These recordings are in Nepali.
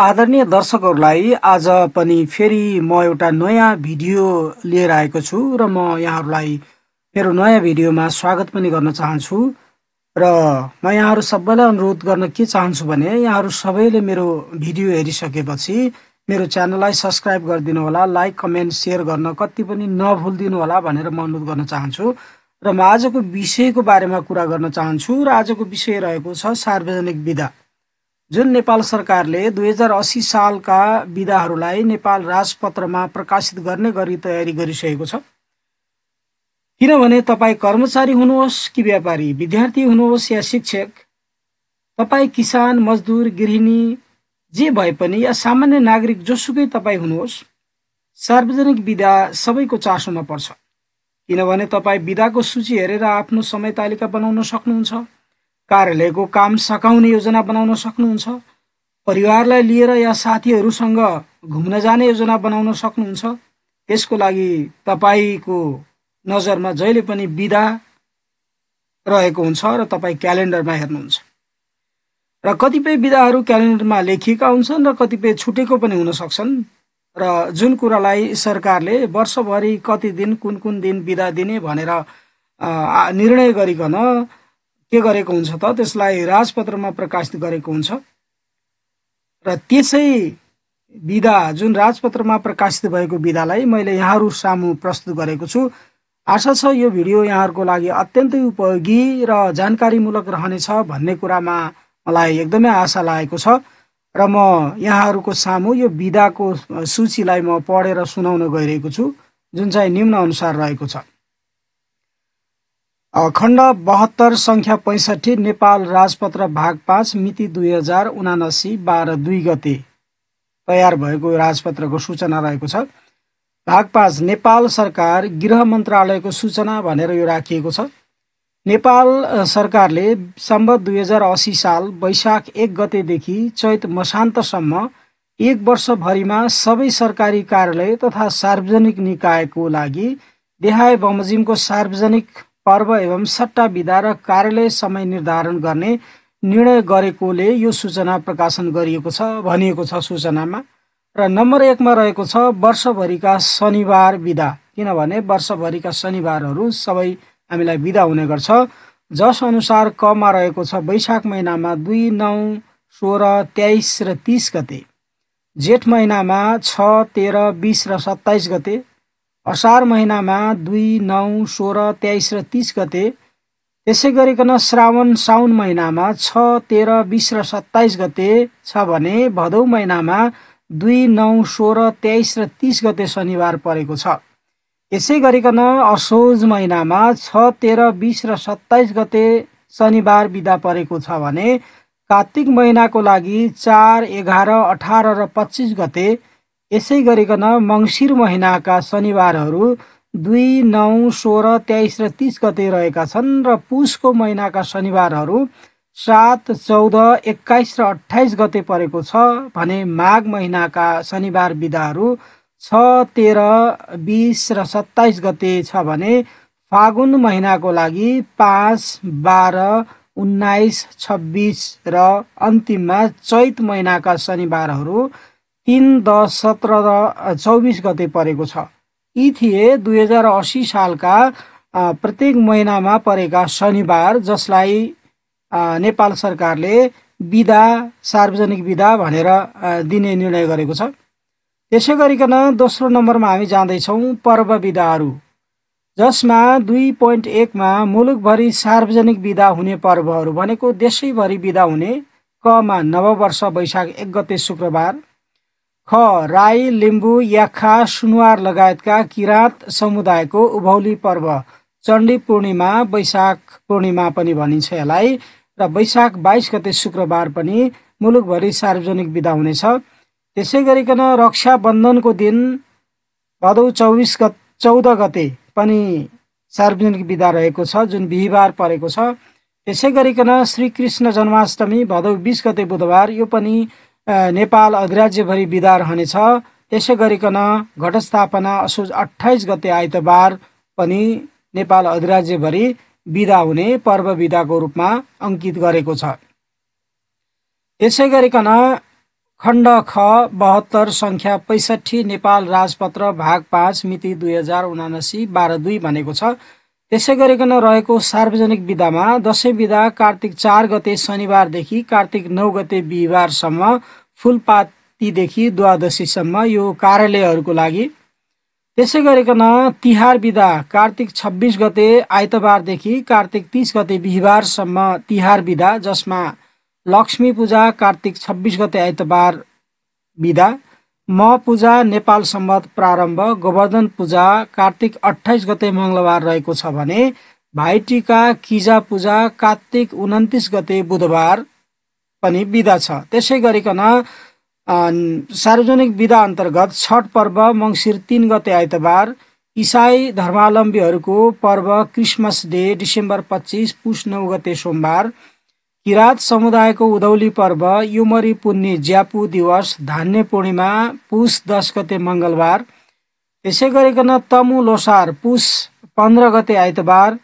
आदरणीय दर्शकहरूलाई आज पनि फेरि म एउटा नयाँ भिडियो लिएर आएको छु र म यहाँहरूलाई मेरो नयाँ भिडियोमा स्वागत पनि गर्न चाहन्छु र म यहाँहरू सबैलाई अनुरोध गर्न के चाहन्छु भने यहाँहरू सबैले मेरो भिडियो हेरिसकेपछि मेरो च्यानललाई सब्सक्राइब गरिदिनु होला लाइक कमेन्ट सेयर गर्न कति पनि नभुलिदिनु होला भनेर म अनुरोध गर्न चाहन्छु र म आजको विषयको बारेमा कुरा गर्न चाहन्छु र आजको विषय रहेको छ सार्वजनिक विधा जुन नेपाल सरकारले दुई हजार असी सालका विधाहरूलाई नेपाल राजपत्रमा प्रकाशित गर्ने गरी तयारी गरिसकेको छ किनभने तपाईँ कर्मचारी हुनुहोस् कि व्यापारी विद्यार्थी हुनुहोस् या शिक्षक तपाईँ किसान मजदुर गृहिणी जे भए पनि या सामान्य नागरिक जोसुकै तपाईँ हुनुहोस् सार्वजनिक विधा सबैको चासोमा पर्छ किनभने तपाईँ विधाको सूची हेरेर आफ्नो समय तालिका बनाउन सक्नुहुन्छ कार्यालयको काम सकाउने योजना बनाउन सक्नुहुन्छ परिवारलाई लिएर या साथीहरूसँग घुम्न जाने योजना बनाउन सक्नुहुन्छ यसको लागि तपाईँको नजरमा जहिले पनि बिदा रहेको हुन्छ र तपाईँ क्यालेन्डरमा हेर्नुहुन्छ र कतिपय विधाहरू क्यालेन्डरमा लेखिएका हुन्छन् र कतिपय छुटेको पनि हुन सक्छन् र जुन कुरालाई सरकारले वर्षभरि कति दिन कुन कुन दिन विदा दिने भनेर निर्णय गरिकन के गरेको हुन्छ त त्यसलाई राजपत्रमा प्रकाशित गरेको हुन्छ र त्यसै विधा जुन राजपत्रमा प्रकाशित भएको विधालाई मैले यहाँहरू सामु प्रस्तुत गरेको छु आशा छ यो भिडियो यहाँहरूको लागि अत्यन्तै उपयोगी र जानकारीमूलक रहनेछ भन्ने कुरामा मलाई एकदमै आशा लागेको छ र म यहाँहरूको सामु यो विधाको सूचीलाई म पढेर सुनाउन गइरहेको छु जुन चाहिँ निम्न अनुसार रहेको छ खण्ड बहत्तर सङ्ख्या पैँसठी नेपाल राजपत्र भाग पाँच मिति दुई हजार उनासी बाह्र दुई गते तयार भएको राजपत्रको सूचना रहेको छ भाग पाँच नेपाल सरकार गृह मन्त्रालयको सूचना भनेर यो राखिएको छ नेपाल सरकारले सम्बत दुई हजार असी साल वैशाख एक गतेदेखि चैत मसान्तसम्म एक वर्षभरिमा सबै सरकारी कार्यालय तथा सार्वजनिक निकायको लागि देहाय बमोजिमको सार्वजनिक पर्व एवं सट्टा विधा र कार्यालय समय निर्धारण गर्ने निर्णय गरेकोले यो सूचना प्रकाशन गरिएको छ भनिएको छ सूचनामा र नम्बर एकमा रहेको छ वर्षभरिका शनिबार विधा किनभने वर्षभरिका शनिबारहरू सबै हामीलाई विदा हुने गर्छ जसअनुसार कमा रहेको छ वैशाख महिनामा दुई नौ सोह्र तेइस र तिस गते जेठ महिनामा छ तेह्र बिस र सत्ताइस गते असार महिनामा दुई नौ सोह्र तेइस र तिस गते त्यसै गरिकन श्रावण साउन महिनामा छ तेह्र बिस र सत्ताइस गते छ भने भदौ महिनामा दुई नौ सोह्र तेइस र तिस गते शनिबार परेको छ यसै गरिकन असोज महिनामा छ तेह्र बिस र सत्ताइस गते शनिबार बिदा परेको छ भने कार्तिक महिनाको लागि चार एघार अठार र पच्चिस गते यसै गरिकन मङ्सिर महिनाका शनिबारहरू दुई नौ सोह्र तेइस र तिस गते रहेका छन् र पुसको महिनाका शनिबारहरू सात चौध एक्काइस र अठाइस गते परेको छ भने माघ महिनाका शनिबार विधाहरू छ तेह्र बिस र सत्ताइस गते छ भने फागुन महिनाको लागि पाँच बाह्र उन्नाइस छब्बिस र अन्तिममा चैत महिनाका शनिबारहरू तिन दस सत्र र चौबिस गते परेको छ यी थिए दुई हजार असी सालका प्रत्येक महिनामा परेका शनिबार जसलाई नेपाल सरकारले विदा सार्वजनिक विदा भनेर दिने निर्णय गरेको छ त्यसै गरिकन दोस्रो नम्बरमा हामी जाँदैछौँ पर्व विदाहरू जसमा दुई पोइन्ट एकमा मुलुकभरि सार्वजनिक विदा हुने पर्वहरू भनेको देशैभरि विदा हुने कमा नववर्ष वैशाख एक गते शुक्रबार ख राई लिम्बू याखा सुनवार लगायतका किराँत समुदायको उभौली पर्व चण्डी पूर्णिमा वैशाख पूर्णिमा पनि भनिन्छ यसलाई र वैशाख बाइस गते शुक्रबार पनि मुलुकभरि सार्वजनिक विदा हुनेछ त्यसै गरिकन रक्षा दिन भदौ चौबिस गत चौध गते पनि सार्वजनिक विदा रहेको छ जुन बिहिबार परेको छ त्यसै गरिकन श्रीकृष्ण जन्माष्टमी भदौ बिस गते बुधबार यो पनि नेपाल अधिराज्यभरि विदा रहनेछ यसै गरिकन घटस्थापना असोज अठाइस गते आइतबार पनि नेपाल अधिराज्यभरि विदा हुने पर्व विदाको रूपमा अङ्कित गरेको छ यसै गरिकन खण्ड ख बहत्तर सङ्ख्या पैँसठी नेपाल राजपत्र भाग पाँच मिति दुई हजार उनासी बाह्र दुई भनेको छ त्यसै गरिकन रहेको सार्वजनिक विधामा दसैँ विधा कार्तिक चार गते शनिबारदेखि कार्तिक नौ गते बिहिबारसम्म फुलपातीदेखि द्वादशीसम्म यो कार्यालयहरूको लागि त्यसै गरिकन तिहार विधा कार्तिक छब्बिस गते आइतबारदेखि कार्तिक तिस गते बिहिबारसम्म तिहार विधा जसमा लक्ष्मी पूजा कार्तिक छब्बिस गते आइतबार विधा म पूजा नेपाल सम्बत प्रारम्भ गोवर्धन पूजा कार्तिक अठाइस गते मङ्गलबार रहेको छ भने भाइटिका किजा पूजा कार्तिक उन्तिस गते बुधबार पनि बिदा छ त्यसै गरिकन सार्वजनिक विधा अन्तर्गत छठ पर्व मङ्सिर तिन गते आइतबार इसाई धर्मावलम्बीहरूको पर्व क्रिसमस डे डिसेम्बर पच्चिस पुष नौ गते सोमबार किराँत समुदायको उधौली पर्व युमरी पुन्नी ज्यापु दिवस धान्य पूर्णिमा पुष दस गते मङ्गलबार यसै गरिकन तमु लोसार पुष पन्ध्र गते आइतबार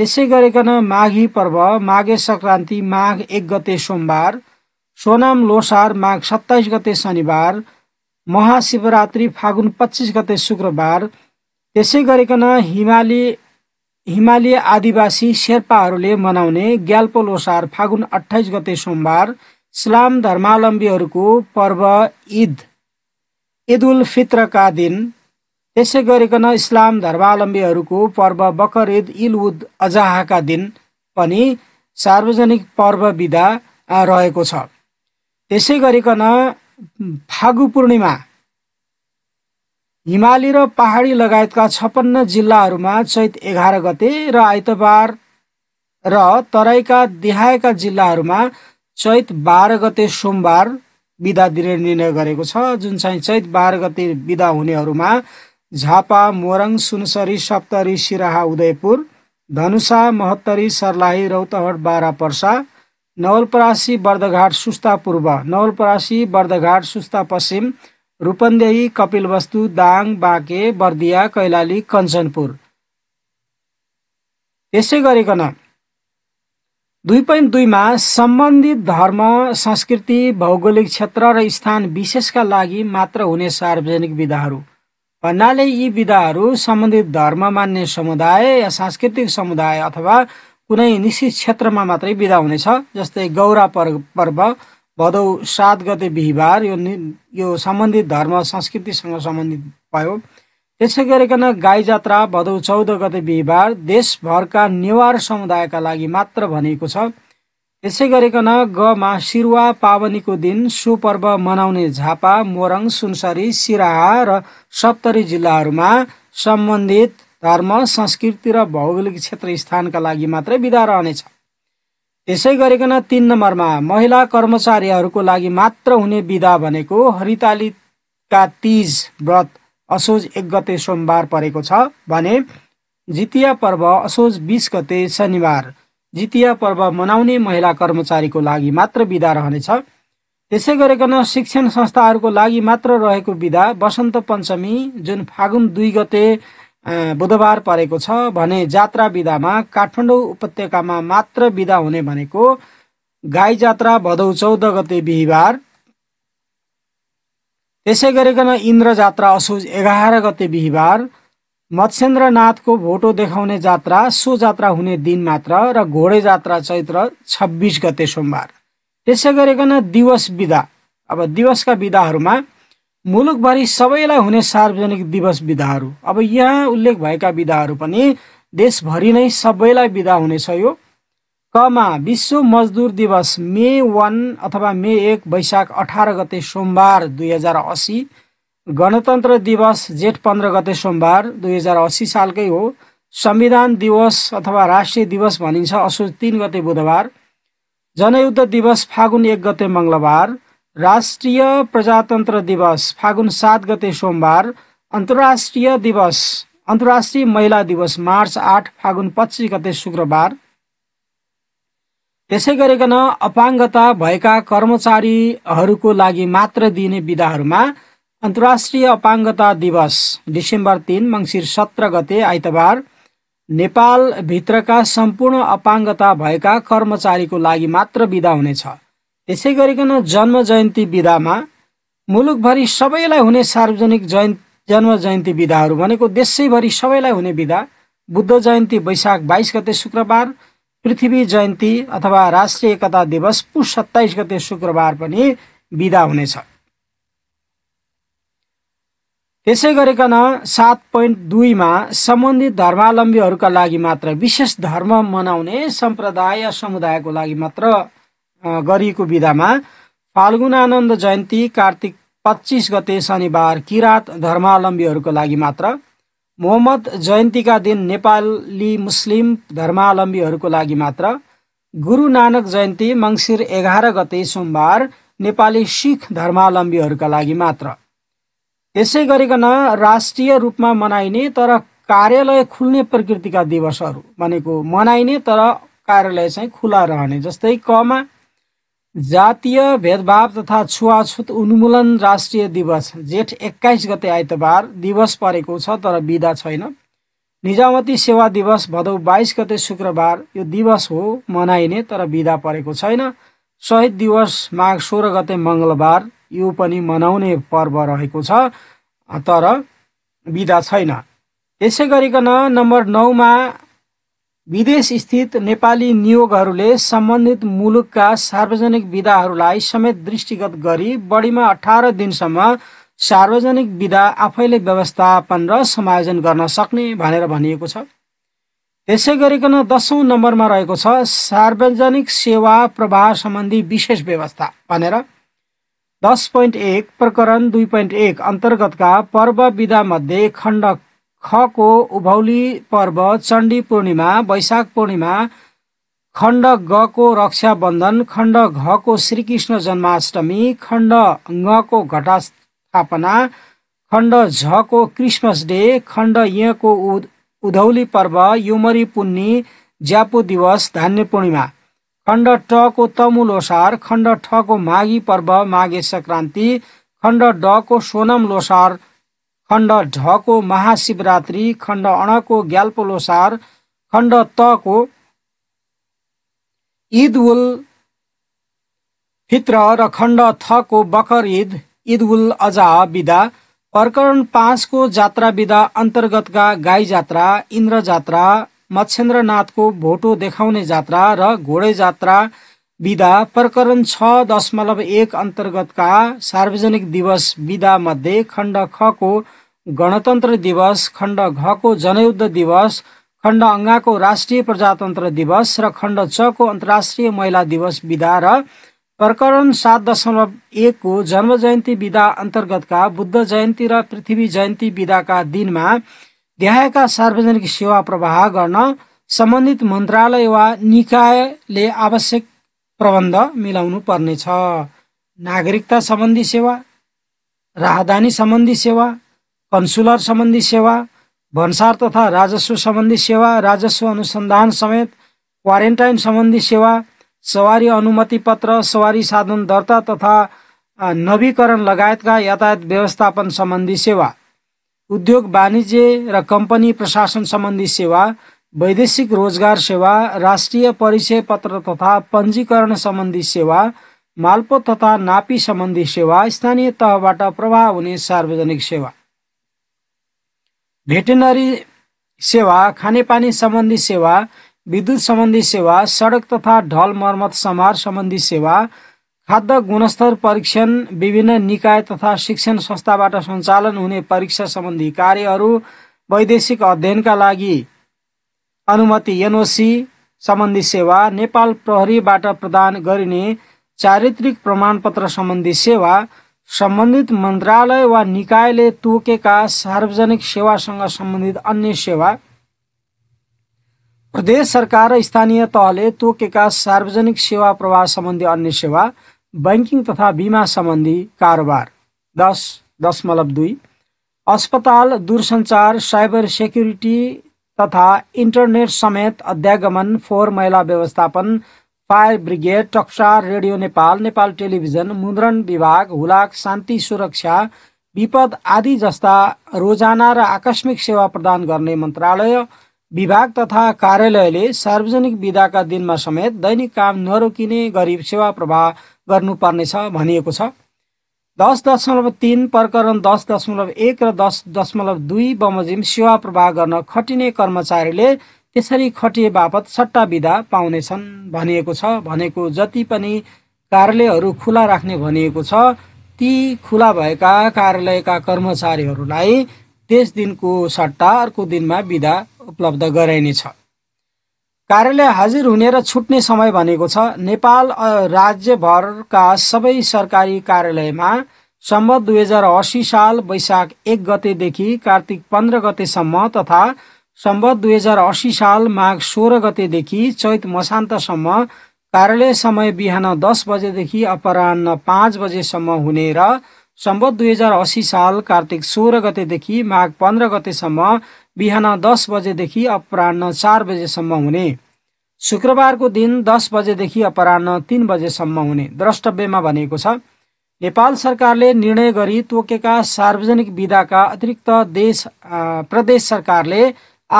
यसै गरिकन माघी पर्व माघे सङ्क्रान्ति माघ एक गते सोमबार सोनाम लोसार माघ सत्ताइस गते शनिबार महाशिवरात्रि फागुन पच्चिस गते शुक्रबार त्यसै गरिकन हिमाली हिमालय आदिवासी शेर्पाहरूले मनाउने ग्याल्पो लोसार फागुन अठाइस गते सोमबार इस्लाम धर्मावलम्बीहरूको पर्व ईद इद उल फित्रका दिन त्यसै गरिकन इस्लाम धर्मावलम्बीहरूको पर्व बकर ईद इल उद अजहाका दिन पनि सार्वजनिक पर्व विदा रहेको छ त्यसै गरिकन फागु पूर्णिमा हिमाली र पहाडी लगायतका छप्पन्न जिल्लाहरूमा चैत एघार गते र आइतबार र तराईका देहायका जिल्लाहरूमा चैत बाह्र गते सोमबार बिदा दिने निर्णय गरेको छ जुन चाहिँ चैत बाह्र गते बिदा हुनेहरूमा झापा मोरङ सुनसरी सप्तरी सिराहा उदयपुर धनुषा महत्तरी सर्लाही रौतहट बारा पर्सा नवलपरासी बर्दघाट सुस्ता पूर्व नवलपरासी बर्दघाट सुस्ता पश्चिम रूपन्देही कपिलवस्तु दाङ बाँके बर्दिया कैलाली कञ्चनपुर यसै गरिकन दुई पोइन्ट दुईमा सम्बन्धित धर्म संस्कृति भौगोलिक क्षेत्र र स्थान विशेषका लागि मात्र हुने सार्वजनिक विधाहरू भन्नाले यी विधाहरू सम्बन्धित धर्म मान्ने समुदाय या सांस्कृतिक समुदाय अथवा कुनै निश्चित क्षेत्रमा मात्रै विधा हुनेछ जस्तै गौरा पर्व भदौ सात गते बिहिबार यो यो सम्बन्धित धर्म संस्कृतिसँग सम्बन्धित भयो त्यसै गरिकन गाई जात्रा भदौ चौध गते बिहिबार देशभरका नेवार समुदायका लागि मात्र भनेको छ त्यसै गरिकन गमा सिरुवा पावनीको दिन सुपर्व मनाउने झापा मोरङ सुनसरी सिराहा र सप्तरी जिल्लाहरूमा सम्बन्धित धर्म संस्कृति र भौगोलिक क्षेत्र स्थानका लागि मात्रै विदा रहनेछ यसै गरिकन तिन नम्बरमा महिला कर्मचारीहरूको लागि मात्र हुने विधा भनेको हरितालीका तीज व्रत असोज एक गते सोमबार परेको छ भने जितिया पर्व असोज बिस गते शनिबार जितिया पर्व मनाउने महिला कर्मचारीको लागि मात्र विधा रहनेछ त्यसै गरिकन शिक्षण संस्थाहरूको लागि मात्र रहेको विधा वसन्त पञ्चमी जुन फागुन दुई गते बुधबार परेको छ भने जात्रा विधामा काठमाडौँ उपत्यकामा मात्र विधा हुने भनेको गाई जात्रा भदौ चौध गते बिहिबार त्यसै गरिकन इन्द्र जात्रा असोज एघार गते बिहिबार मत्स्येन्द्रनाथको भोटो देखाउने जात्रा सो जात्रा हुने दिन मात्र र घोडे जात्रा चैत्र छब्बिस गते सोमबार त्यसै गरिकन दिवस विधा अब दिवसका विधाहरूमा मुलुकभरि सबैलाई हुने सार्वजनिक दिवस विधाहरू अब यहाँ उल्लेख भएका विधाहरू पनि देशभरि नै सबैलाई विधा हुनेछ यो कमा विश्व मजदुर दिवस मे वान अथवा मे एक वैशाख अठार गते सोमबार दुई हजार असी गणतन्त्र दिवस जेठ पन्ध्र गते सोमबार दुई हजार असी सालकै हो संविधान दिवस अथवा राष्ट्रिय दिवस भनिन्छ असोज तिन गते बुधबार जनयुद्ध दिवस फागुन एक गते मङ्गलबार राष्ट्रिय प्रजातन्त्र दिवस फागुन सात गते सोमबार अन्तर्राष्ट्रिय दिवस अन्तर्राष्ट्रिय महिला दिवस मार्च आठ फागुन पच्चिस गते शुक्रबार त्यसै गरिकन अपाङ्गता भएका कर्मचारीहरूको लागि मात्र दिइने विधाहरूमा अन्तर्राष्ट्रिय अपाङ्गता दिवस डिसेम्बर तिन मङ्सिर सत्र गते आइतबार नेपालभित्रका सम्पूर्ण अपाङ्गता भएका कर्मचारीको लागि मात्र विदा हुनेछ त्यसै गरिकन जन्म जयन्ती विधामा मुलुकभरि सबैलाई हुने सार्वजनिक जयन् जन्म जयन्ती विधाहरू भनेको देशैभरि सबैलाई हुने विधा बुद्ध जयन्ती वैशाख बाइस गते शुक्रबार पृथ्वी जयन्ती अथवा राष्ट्रिय एकता दिवस पु सत्ताइस गते शुक्रबार पनि विदा हुनेछ त्यसै गरिकन सात पोइन्ट दुईमा सम्बन्धित धर्मावलम्बीहरूका लागि मात्र विशेष धर्म मनाउने सम्प्रदाय समुदायको लागि मात्र गरिएको विधामा आनन्द जयन्ती कार्तिक पच्चिस गते शनिबार किराँत धर्मावलम्बीहरूको लागि मात्र मोहम्मद जयन्तीका दिन नेपाली मुस्लिम धर्मावलम्बीहरूको लागि मात्र गुरु नानक जयन्ती मङ्सिर एघार गते सोमबार नेपाली सिख धर्मावलम्बीहरूका लागि मात्र त्यसै गरिकन राष्ट्रिय रूपमा मनाइने तर कार्यालय खुल्ने प्रकृतिका दिवसहरू भनेको मनाइने तर कार्यालय चाहिँ खुला रहने जस्तै कमा जातीय भेदभाव तथा छुवाछुत उन्मूलन राष्ट्रिय दिवस जेठ एक्काइस गते आइतबार दिवस परेको छ तर बिदा छैन निजामती सेवा दिवस भदौ बाइस गते शुक्रबार यो दिवस हो मनाइने तर बिदा परेको छैन शहीद दिवस माघ सोह्र गते मङ्गलबार यो पनि मनाउने पर्व रहेको छ तर बिदा छैन यसै गरिकन नम्बर नौमा विदेश स्थित नेपाली नियोगहरूले सम्बन्धित मुलुकका सार्वजनिक विधाहरूलाई समेत दृष्टिगत गरी बढीमा अठार दिनसम्म सार्वजनिक विधा आफैले व्यवस्थापन र समायोजन गर्न सक्ने भनेर भनिएको छ त्यसै गरिकन दसौँ नम्बरमा रहेको छ सार्वजनिक सेवा प्रवाह सम्बन्धी विशेष व्यवस्था भनेर दस पोइन्ट एक प्रकरण दुई पोइन्ट एक अन्तर्गतका पर्व विधामध्ये खण्ड खको उभौली पर्व चण्डी पूर्णिमा वैशाख पूर्णिमा खण्ड गको रक्षाबन्धन खण्ड घको श्रीकृष्ण जन्माष्टमी खण्ड ङको घटास्थापना खण्ड झको क्रिसमस डे खण्ड यको उधौली पर्व युमरी पुन्नी ज्यापु दिवस धान्य पूर्णिमा खण्ड टको तमु लोसार खण्ड ठको माघी पर्व माघे सङ्क्रान्ति खण्ड डको सोनम लोसार खण्ड ढको महाशिवरात्रि खण्ड अणको ग्याल्पो लोसार खण्ड तको ईद उल फित्र र खण्ड थको बकर ईद ईद उल अजा विदा प्रकरण पाँचको जात्रा विदा अन्तर्गतका गाई जात्रा इन्द्र जात्रा मच्छेन्द्रनाथको भोटो देखाउने जात्रा र घोडे जात्रा विधा प्रकरण छ दशमलव एक अन्तर्गतका सार्वजनिक दिवस विधा मध्ये खण्ड खको गणतन्त्र दिवस खण्ड घको जनयुद्ध दिवस खण्ड अङ्गाको राष्ट्रिय प्रजातन्त्र दिवस र खण्ड चको अन्तर्राष्ट्रिय महिला दिवस विधा र प्रकरण सात दशमलव एकको जन्म जयन्ती विधा अन्तर्गतका बुद्ध जयन्ती र पृथ्वी जयन्ती विधाका दिनमा देहायका सार्वजनिक सेवा प्रवाह गर्न सम्बन्धित मन्त्रालय वा निकायले आवश्यक प्रबन्ध मिलाउनु पर्नेछ नागरिकता सम्बन्धी सेवा राहदानी सम्बन्धी सेवा कन्सुलर सम्बन्धी सेवा भन्सार तथा राजस्व सम्बन्धी सेवा राजस्व अनुसन्धान समेत क्वारेन्टाइन सम्बन्धी सेवा सवारी अनुमति पत्र सवारी साधन दर्ता तथा नवीकरण लगायतका यातायात व्यवस्थापन सम्बन्धी सेवा उद्योग वाणिज्य र कम्पनी प्रशासन सम्बन्धी सेवा वैदेशिक रोजगार सेवा राष्ट्रिय परिचय पत्र तथा पञ्जीकरण सम्बन्धी सेवा मालपोत तथा नापी सम्बन्धी सेवा स्थानीय तहबाट प्रवाह हुने सार्वजनिक सेवा भेटेनरी सेवा खानेपानी सम्बन्धी सेवा विद्युत सम्बन्धी सेवा सडक तथा ढल मर्मत समार सम्बन्धी सेवा खाद्य गुणस्तर परीक्षण विभिन्न निकाय तथा शिक्षण संस्थाबाट सञ्चालन हुने परीक्षा सम्बन्धी कार्यहरू वैदेशिक अध्ययनका लागि अनुमति एनओसी सम्बन्धी सेवा नेपाल प्रहरीबाट प्रदान गरिने चारित्रिक प्रमाणपत्र सम्बन्धी सेवा सम्बन्धित मन्त्रालय वा निकायले तोकेका सार्वजनिक सेवासँग सम्बन्धित अन्य सेवा प्रदेश सरकार र स्थानीय तहले तोकेका सार्वजनिक सेवा प्रवाह सम्बन्धी अन्य सेवा बैङ्किङ तथा बिमा सम्बन्धी कारोबार दस दशमलव दुई अस्पताल दूरसञ्चार साइबर सेक्युरिटी तथा इन्टरनेट समेत अध्यागमन फोहोर मैला व्यवस्थापन फायर ब्रिगेड टक्सार रेडियो नेपाल नेपाल टेलिभिजन मुद्रण विभाग हुलाक शान्ति सुरक्षा विपद आदि जस्ता रोजाना र आकस्मिक सेवा प्रदान गर्ने मन्त्रालय विभाग तथा कार्यालयले सार्वजनिक विदाका दिनमा समेत दैनिक काम नरोकिने गरी सेवा प्रवाह गर्नुपर्नेछ भनिएको छ दस दशमलव तिन प्रकरण दस दशमलव एक र दस दशमलव दुई बमोजिम सेवा प्रवाह गर्न खटिने कर्मचारीले त्यसरी खटिए बापत सट्टा विधा पाउनेछन् भनिएको छ भनेको जति पनि कार्यालयहरू खुला राख्ने भनिएको छ ती खुला भएका कार्यालयका कर्मचारीहरूलाई त्यस दिनको सट्टा अर्को दिनमा विधा उपलब्ध गराइनेछ कार्यालय हाजिर हुने र छुट्ने समय भनेको छ नेपाल राज्यभरका सबै सरकारी कार्यालयमा सम्बत दुई हजार असी साल वैशाख एक गतेदेखि कार्तिक पन्ध्र गतेसम्म तथा सम्बत दुई हजार असी साल माघ सोह्र गतेदेखि चैत मसान्तसम्म कार्यालय समय बिहान दस बजेदेखि अपरान्न पाँच बजेसम्म हुने र सम्बत दुई हजार असी साल कार्तिक सोह्र गतेदेखि माघ पन्ध्र गतेसम्म बिहान दस बजेदेखि अपरान्न चार बजेसम्म हुने शुक्रबारको दिन दस बजेदेखि अपराह तिन बजेसम्म हुने द्रष्टव्यमा भनेको छ नेपाल सरकारले निर्णय गरी तोकेका सार्वजनिक विधाका अतिरिक्त देश प्रदेश सरकारले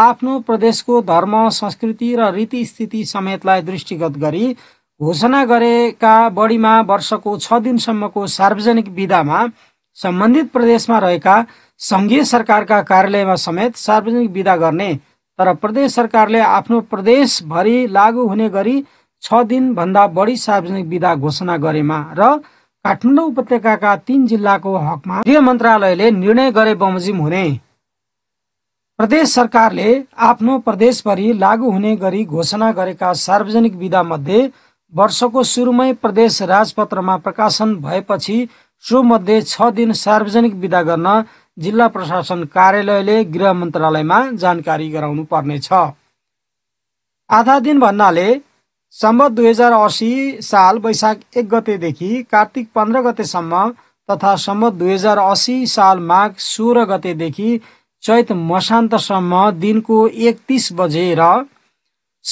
आफ्नो प्रदेशको धर्म संस्कृति र रीतिस्थिति समेतलाई दृष्टिगत गरी घोषणा गरेका बढीमा वर्षको छ दिनसम्मको सार्वजनिक विधामा सम्बन्धित प्रदेशमा रहेका संघीय सरकारका कार्यालयमा समेत सार्वजनिक विदा गर्ने तर प्रदेश सरकारले आफ्नो प्रदेशभरि लागू हुने गरी छ दिनभन्दा बढी सार्वजनिक विदा घोषणा गरेमा र काठमाडौँ उपत्यकाका तीन जिल्लाको हकमा गृह मन्त्रालयले निर्णय गरे बमोजिम हुने प्रदेश सरकारले आफ्नो प्रदेशभरि लागू हुने गरी घोषणा गरेका सार्वजनिक विधा मध्ये वर्षको सुरुमै प्रदेश राजपत्रमा प्रकाशन भएपछि सो मध्ये छ दिन सार्वजनिक विदा गर्न जिल्ला प्रशासन कार्यालयले गृह मन्त्रालयमा जानकारी गराउनु पर्नेछ आधा दिन भन्नाले सम्ब दुई हजार असी साल वैशाख एक गतेदेखि कार्तिक पन्ध्र गतेसम्म तथा सम्ब दुई हजार असी साल माघ सोह्र गतेदेखि चैत मसान्तसम्म दिनको एकतिस बजे र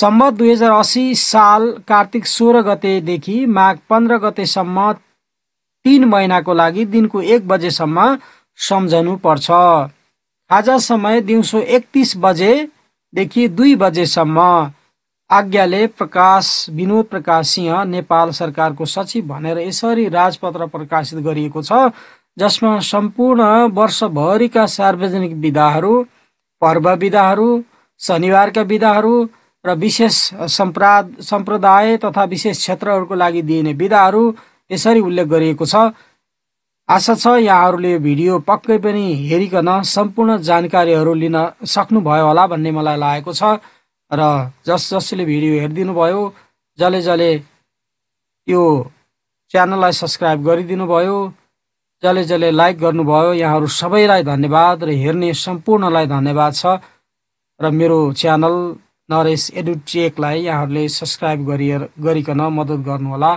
सम्ब दुई हजार असी साल कार्तिक सोह्र गतेदेखि माघ पन्ध्र गतेसम्म तिन महिनाको लागि दिनको एक बजेसम्म सम्झनु पर्छ आज समय दिउँसो एकतिस बजेदेखि दुई बजेसम्म आज्ञाले प्रकाश विनोद प्रकाश सिंह नेपाल सरकारको सचिव भनेर यसरी राजपत्र प्रकाशित गरिएको छ जसमा सम्पूर्ण वर्षभरिका सार्वजनिक विधाहरू पर्व विधाहरू शनिबारका विधाहरू र विशेष सम्प्रा सम्प्रदाय तथा विशेष क्षेत्रहरूको लागि दिइने विधाहरू यसरी उल्लेख गरिएको छ आशा छ यहाँहरूले भिडियो पक्कै पनि हेरिकन सम्पूर्ण जानकारीहरू लिन सक्नुभयो होला भन्ने मलाई लागेको छ र जस जसले भिडियो हेरिदिनु भयो जसले जसले यो च्यानललाई सब्सक्राइब गरिदिनु भयो जसले जसले लाइक गर्नुभयो यहाँहरू सबैलाई धन्यवाद र हेर्ने सम्पूर्णलाई धन्यवाद छ र मेरो च्यानल नरेश एडुटेकलाई यहाँहरूले सब्सक्राइब गरि गरिकन मद्दत गर्नुहोला